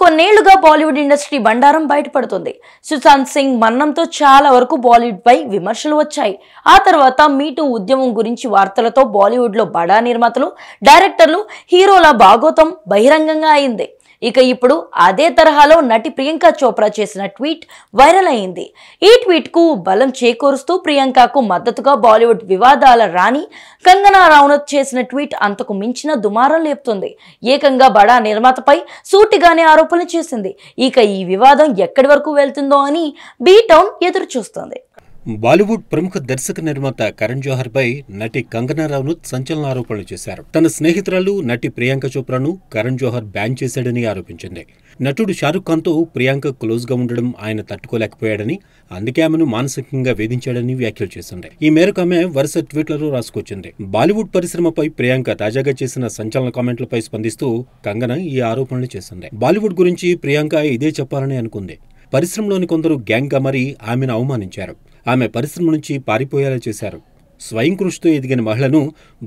కొన్నేళ్లుగా బాలీవుడ్ ఇండస్ట్రీ బండారం బయటపడుతుంది సుశాంత్ సింగ్ మరణంతో చాలా వరకు బాలీవుడ్ పై విమర్శలు వచ్చాయి ఆ తర్వాత మీటూ ఉద్యమం గురించి వార్తలతో బాలీవుడ్ లో బడా నిర్మాతలు డైరెక్టర్లు హీరోల భాగోతం బహిరంగంగా అయింది ఇక ఇప్పుడు అదే తరహాలో నటి ప్రియాంక చోప్రా చేసిన ట్వీట్ వైరల్ అయింది ఈ ట్వీట్కు బలం చేకూరుస్తూ ప్రియాంకకు మద్దతుగా బాలీవుడ్ వివాదాల రాణి కంగనా రావణత్ చేసిన ట్వీట్ అంతకు మించిన దుమారం లేపుతుంది ఏకంగా బడా నిర్మాతపై సూటిగానే ఆరోపణలు చేసింది ఇక ఈ వివాదం ఎక్కడి వరకు వెళ్తుందో అని బీటౌన్ ఎదురు చూస్తుంది బాలీవుడ్ ప్రముఖ దర్శక నిర్మాత కరణ్ జోహర్పై నటి కంగనా రనౌత్ సంచలన ఆరోపణలు చేశారు తన స్నేహితురాలు నటి ప్రియాంక చోప్రాను కరణ్ జోహర్ బ్యాన్ చేశాడని ఆరోపించింది నటుడు షారుఖ్ ఖాన్తో ప్రియాంక క్లోజ్గా ఉండడం ఆయన తట్టుకోలేకపోయాడని అందుకే ఆమెను మానసికంగా వేధించాడని వ్యాఖ్యలు చేసింది ఈ మేరకు ఆమె వరుస ట్వీట్లలో రాసుకొచ్చింది బాలీవుడ్ పరిశ్రమపై ప్రియాంక తాజాగా చేసిన సంచలన కామెంట్లపై స్పందిస్తూ కంగన ఈ ఆరోపణలు చేసింది బాలీవుడ్ గురించి ప్రియాంక ఇదే చెప్పాలని అనుకుంది పరిశ్రమలోని కొందరు గ్యాంగ్గా మరి ఆమెను అవమానించారు ఆమె పరిశ్రమ నుంచి పారిపోయేలా చేశారు స్వయం కృషితో ఎదిగిన మహిళను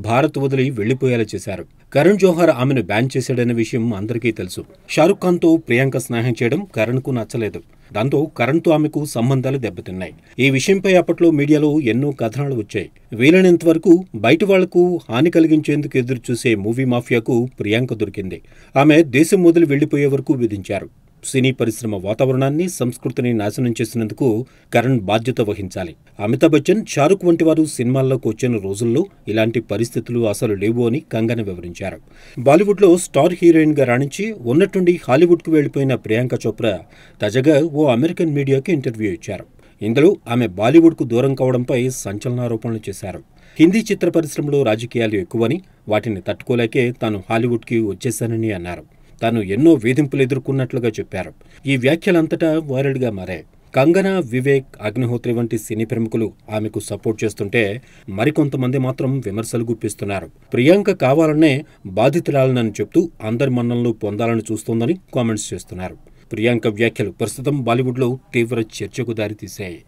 భారత్ వదిలి వెళ్లిపోయేలా చేశారు కరణ్ జోహర్ ఆమెను బ్యాన్ చేశాడనే విషయం అందరికీ తెలుసు షారుఖ్ ఖాన్తో ప్రియాంక స్నేహం చేయడం కరణ్కు నచ్చలేదు దాంతో కరణ్తో ఆమెకు సంబంధాలు దెబ్బతిన్నాయి ఈ విషయంపై అప్పట్లో మీడియాలో ఎన్నో కథనాలు వచ్చాయి వీలైనంత వరకు బయట వాళ్లకు హాని కలిగించేందుకు ఎదురు చూసే మూవీ మాఫియాకు ప్రియాంక దొరికింది ఆమె దేశం వదిలి వెళ్లిపోయే వరకు విధించారు సినీ పరిశ్రమ వాతావరణాన్ని సంస్కృతిని నాశనం చేసినందుకు కరణ్ బాధ్యత వహించాలి అమితాబ్ బచ్చన్ షారుఖ్ వంటి వారు సినిమాల్లోకి వచ్చిన రోజుల్లో ఇలాంటి పరిస్థితులు అసలు లేవు అని కంగన వివరించారు బాలీవుడ్లో స్టార్ హీరోయిన్గా రాణించి ఉన్నట్టుండి హాలీవుడ్కు వెళ్లిపోయిన ప్రియాంక చోప్రా తాజాగా ఓ అమెరికన్ మీడియాకి ఇంటర్వ్యూ ఇచ్చారు ఇందులో ఆమె బాలీవుడ్కు దూరం కావడంపై సంచలనారోపణలు చేశారు హిందీ చిత్ర పరిశ్రమలో రాజకీయాలు ఎక్కువని వాటిని తట్టుకోలేకే తాను హాలీవుడ్కి వచ్చేశానని అన్నారు తాను ఎన్నో వేధింపులు ఎదుర్కొన్నట్లుగా చెప్పారు ఈ వ్యాఖ్యలంతటా వైరల్గా మారాయి కంగనా వివేక్ అగ్నిహోత్రి వంటి సినీ ప్రముఖులు ఆమెకు సపోర్ట్ చేస్తుంటే మరికొంతమంది మాత్రం విమర్శలు గుప్పిస్తున్నారు ప్రియాంక కావాలనే బాధితురాలనని చెప్తూ అందరి మన్నలను పొందాలని చూస్తోందని కామెంట్స్ చేస్తున్నారు ప్రియాంక వ్యాఖ్యలు ప్రస్తుతం బాలీవుడ్లో తీవ్ర చర్చకు దారితీశాయి